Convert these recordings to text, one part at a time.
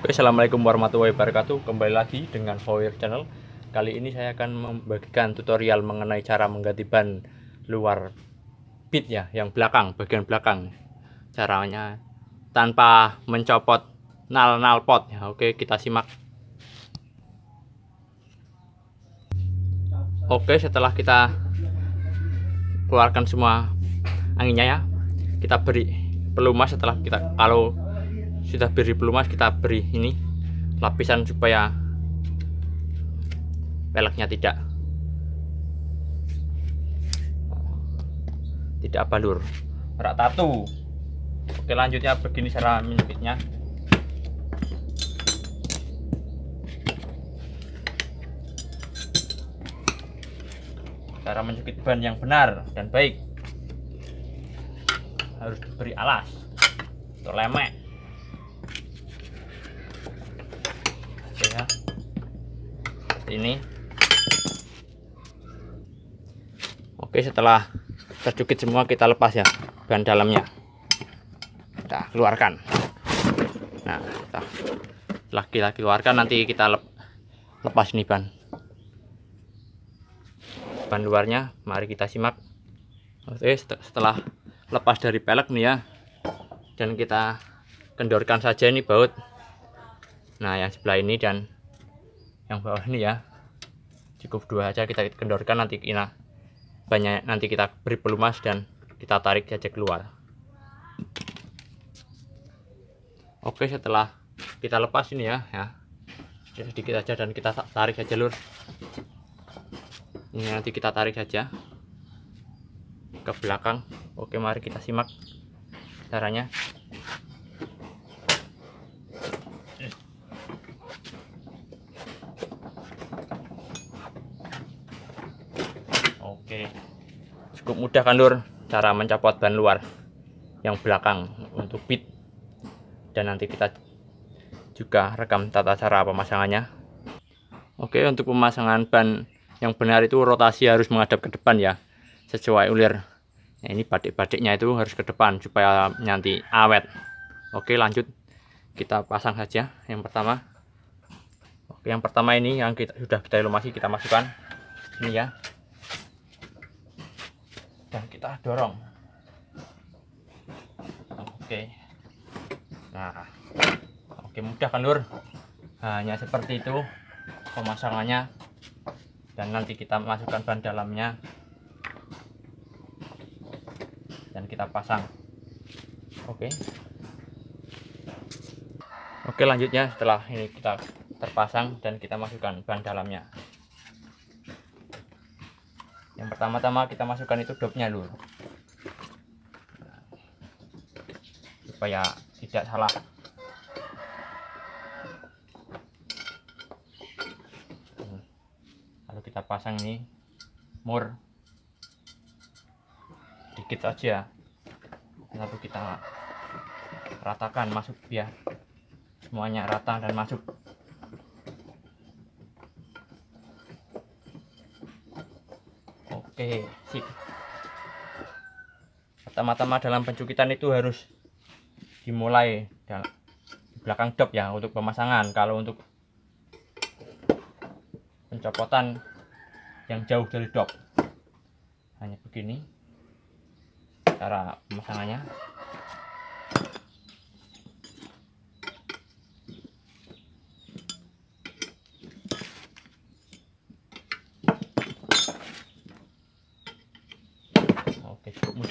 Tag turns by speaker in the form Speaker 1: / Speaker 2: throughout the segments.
Speaker 1: Oke, Assalamualaikum warahmatullahi wabarakatuh Kembali lagi dengan Fowir Channel Kali ini saya akan membagikan tutorial mengenai cara mengganti ban luar pit ya Yang belakang, bagian belakang Caranya tanpa mencopot nal-nal pot ya, Oke, kita simak Oke, setelah kita keluarkan semua anginnya ya Kita beri pelumas setelah kita kalau sudah beri pelumas kita beri ini lapisan supaya peleknya tidak tidak balur rak tatu oke lanjutnya begini cara menyepitnya cara menyepit ban yang benar dan baik harus diberi alas atau lemek ini oke setelah tercukit semua kita lepas ya bahan dalamnya kita keluarkan nah kita lagi-lagi keluarkan nanti kita lep lepas ini ban ban luarnya mari kita simak oke setelah lepas dari pelek nih ya dan kita kendorkan saja ini baut nah yang sebelah ini dan yang bawah ini ya cukup dua aja kita kendorkan nanti ina banyak nanti kita beri pelumas dan kita tarik saja keluar oke setelah kita lepas ini ya ya sedikit aja dan kita tarik saja lur ini nanti kita tarik saja ke belakang oke mari kita simak caranya Oke. Cukup mudah kan Lur cara mencopot ban luar yang belakang untuk pit dan nanti kita juga rekam tata cara pemasangannya. Oke, untuk pemasangan ban yang benar itu rotasi harus menghadap ke depan ya, sesuai ulir. Nah, ini batik-batiknya itu harus ke depan supaya nanti awet. Oke, lanjut kita pasang saja yang pertama. Oke, yang pertama ini yang kita sudah kita ilumasi kita masukkan ini ya dan nah, kita dorong oke nah oke mudah kan lur hanya seperti itu pemasangannya dan nanti kita masukkan ban dalamnya dan kita pasang oke oke lanjutnya setelah ini kita terpasang dan kita masukkan ban dalamnya yang pertama-tama kita masukkan itu dopnya dulu supaya tidak salah hmm. lalu kita pasang ini mur sedikit aja lalu kita ratakan masuk biar semuanya rata dan masuk Oke, sip. Pertama-tama dalam pencukitan itu harus dimulai di belakang dop ya untuk pemasangan. Kalau untuk pencopotan yang jauh dari dop. Hanya begini cara pemasangannya.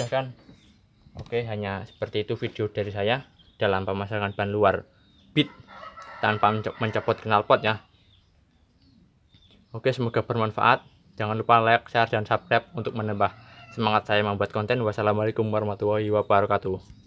Speaker 1: kan oke hanya seperti itu video dari saya dalam pemasangan ban luar bit tanpa mencopot knalpot ya oke semoga bermanfaat jangan lupa like share dan subscribe untuk menambah semangat saya membuat konten wassalamualaikum warahmatullahi wabarakatuh